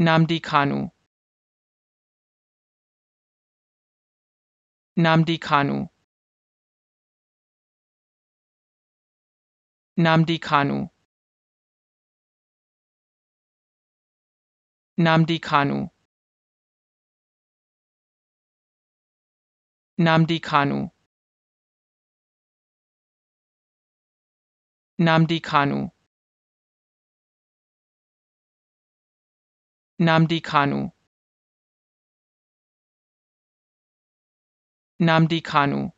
Nnamdi Kanu. Nnamdi Kanu. Nnamdi Kanu. Nnamdi Kanu. Nnamdi Kanu. Nnamdi Kanu. Namdi Kanu Namdi Kanu